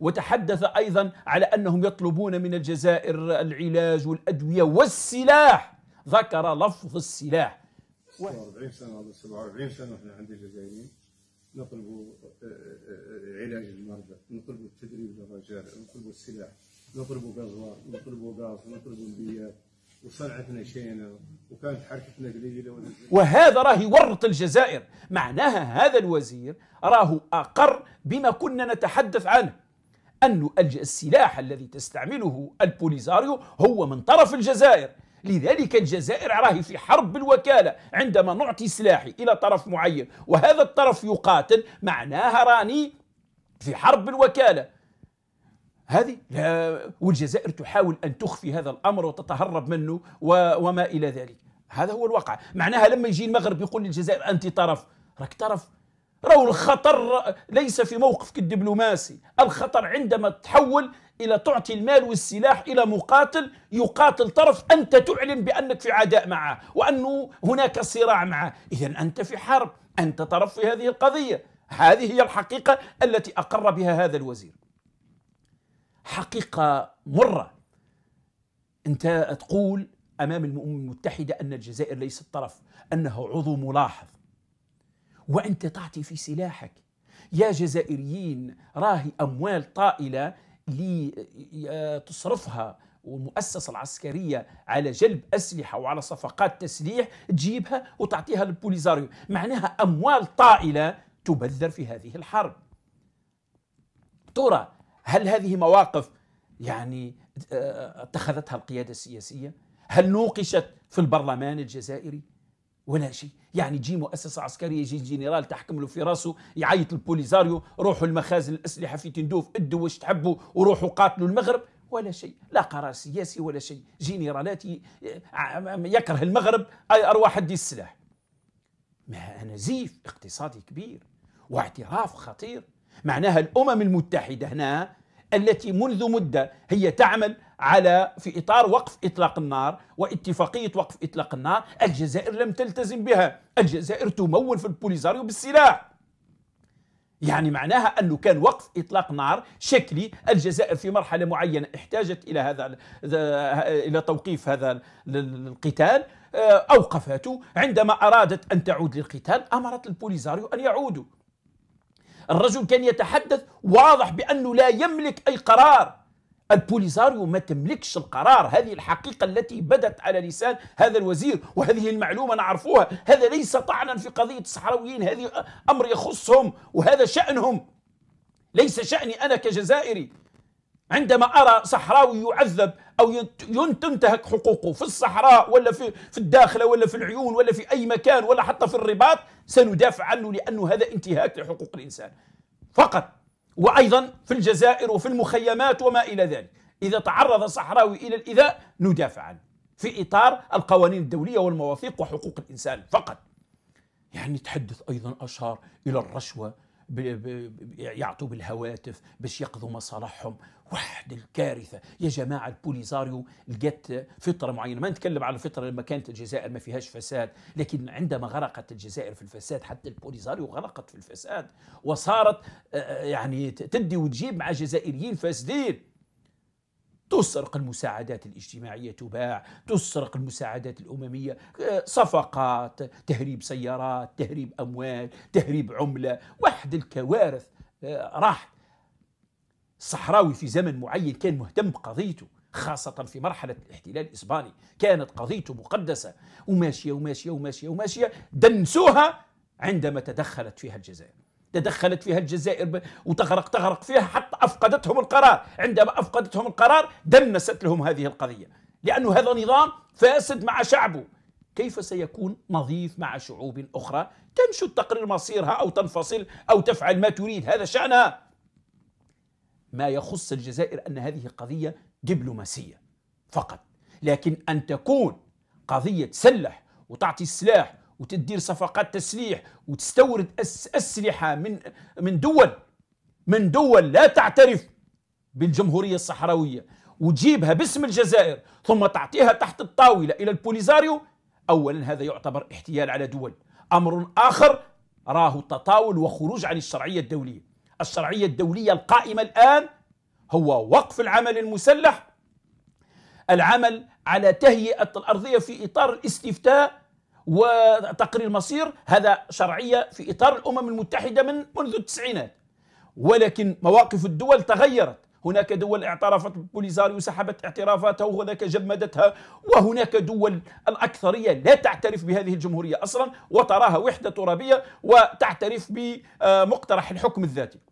وتحدث أيضا على أنهم يطلبون من الجزائر العلاج والأدوية والسلاح ذكر لفظ السلاح 47 سنة 47 سنة احنا عند الجزائريين نطلب آه، آه، علاج المرضى نطلب التدريب للرجال نطلب السلاح نطلب غزوات نطلب غاز نطلب انبياء وصنعتنا شينا وكانت حركتنا قليله وهذا راه يورط الجزائر معناها هذا الوزير راه اقر بما كنا نتحدث عنه أن السلاح الذي تستعمله البوليزاريو هو من طرف الجزائر لذلك الجزائر راهي في حرب بالوكالة عندما نعطي سلاحي إلى طرف معين وهذا الطرف يقاتل معناها راني في حرب بالوكالة هذه والجزائر تحاول أن تخفي هذا الأمر وتتهرب منه وما إلى ذلك هذا هو الواقع معناها لما يجي المغرب يقول للجزائر أنت طرف راك طرف راهو الخطر ليس في موقفك الدبلوماسي الخطر عندما تحول إلى تعطي المال والسلاح إلى مقاتل يقاتل طرف أنت تعلن بأنك في عداء معه وأنه هناك صراع معه إذا أنت في حرب أنت طرف في هذه القضية هذه هي الحقيقة التي أقر بها هذا الوزير حقيقة مرة أنت تقول أمام الأمم المتحدة أن الجزائر ليست طرف أنه عضو ملاحظ وأنت تعطي في سلاحك يا جزائريين راهي أموال طائلة لتصرفها والمؤسسة العسكرية على جلب أسلحة وعلى صفقات تسليح تجيبها وتعطيها للبوليزاريو معناها أموال طائلة تبذر في هذه الحرب ترى هل هذه مواقف يعني آه، اتخذتها القيادة السياسية هل نوقشت في البرلمان الجزائري ولا شيء يعني تجي مؤسسة عسكرية يجي جنرال تحكم له في راسه يعيط البوليزاريو روحوا المخازن الأسلحة في تندوف ادوا واش تحبوا وروحوا قاتلوا المغرب ولا شيء لا قرار سياسي ولا شيء جنرالاتي اه، اه، اه، يكره المغرب أرواح دي السلاح ما أنا زيف اقتصادي كبير واعتراف خطير معناها الأمم المتحدة هنا التي منذ مدة هي تعمل على في إطار وقف إطلاق النار واتفاقية وقف إطلاق النار الجزائر لم تلتزم بها الجزائر تمول في البوليزاريو بالسلاح يعني معناها أنه كان وقف إطلاق نار شكلي الجزائر في مرحلة معينة احتاجت إلى هذا إلى توقيف هذا القتال آه، أوقفته عندما أرادت أن تعود للقتال أمرت البوليزاريو أن يعودوا الرجل كان يتحدث واضح بأنه لا يملك أي قرار البوليزاريو ما تملكش القرار هذه الحقيقة التي بدت على لسان هذا الوزير وهذه المعلومة نعرفوها هذا ليس طعنا في قضية الصحراويين هذه أمر يخصهم وهذا شأنهم ليس شأني أنا كجزائري عندما أرى صحراوي يعذب أو تنتهك حقوقه في الصحراء ولا في, في الداخلة ولا في العيون ولا في أي مكان ولا حتى في الرباط سندافع عنه لأنه هذا انتهاك لحقوق الإنسان فقط وأيضا في الجزائر وفي المخيمات وما إلى ذلك إذا تعرض صحراوي إلى الإيذاء ندافع عنه في إطار القوانين الدولية والمواثيق وحقوق الإنسان فقط يعني تحدث أيضا أشار إلى الرشوة يعطوا بالهواتف باش يقضوا مصالحهم واحد الكارثه يا جماعه البوليزاريو لقيت فطره معينه ما نتكلم على الفطره لما كانت الجزائر ما فيهاش فساد لكن عندما غرقت الجزائر في الفساد حتى البوليزاريو غرقت في الفساد وصارت آه، يعني تدي وتجيب مع جزائريين فاسدين تسرق المساعدات الاجتماعية تباع تسرق المساعدات الأممية آه، صفقات تهريب سيارات تهريب أموال تهريب عملة واحد الكوارث آه، راح الصحراوي في زمن معين كان مهتم بقضيته خاصة في مرحلة الاحتلال الإسباني كانت قضيته مقدسة وماشية وماشية وماشية وماشية دنسوها عندما تدخلت فيها الجزائر تدخلت فيها الجزائر وتغرق تغرق فيها حتى أفقدتهم القرار عندما أفقدتهم القرار دنست لهم هذه القضية لأن هذا نظام فاسد مع شعبه كيف سيكون نظيف مع شعوب أخرى تنشد تقرير مصيرها أو تنفصل أو تفعل ما تريد هذا شأنها ما يخص الجزائر أن هذه قضية دبلوماسية فقط لكن أن تكون قضية تسلح وتعطي السلاح وتدير صفقات تسليح وتستورد أسلحة من من دول من دول لا تعترف بالجمهورية الصحراوية وتجيبها باسم الجزائر ثم تعطيها تحت الطاولة إلى البوليزاريو أولا هذا يعتبر احتيال على دول أمر آخر راه تطاول وخروج عن الشرعية الدولية الشرعية الدولية القائمة الآن هو وقف العمل المسلح العمل على تهيئة الأرضية في إطار الاستفتاء وتقرير مصير هذا شرعية في إطار الأمم المتحدة من منذ التسعينات ولكن مواقف الدول تغيرت هناك دول اعترفت بوليزاريو وسحبت اعترافاتها وهناك جمدتها وهناك دول الأكثرية لا تعترف بهذه الجمهورية أصلا وتراها وحدة ترابية وتعترف بمقترح الحكم الذاتي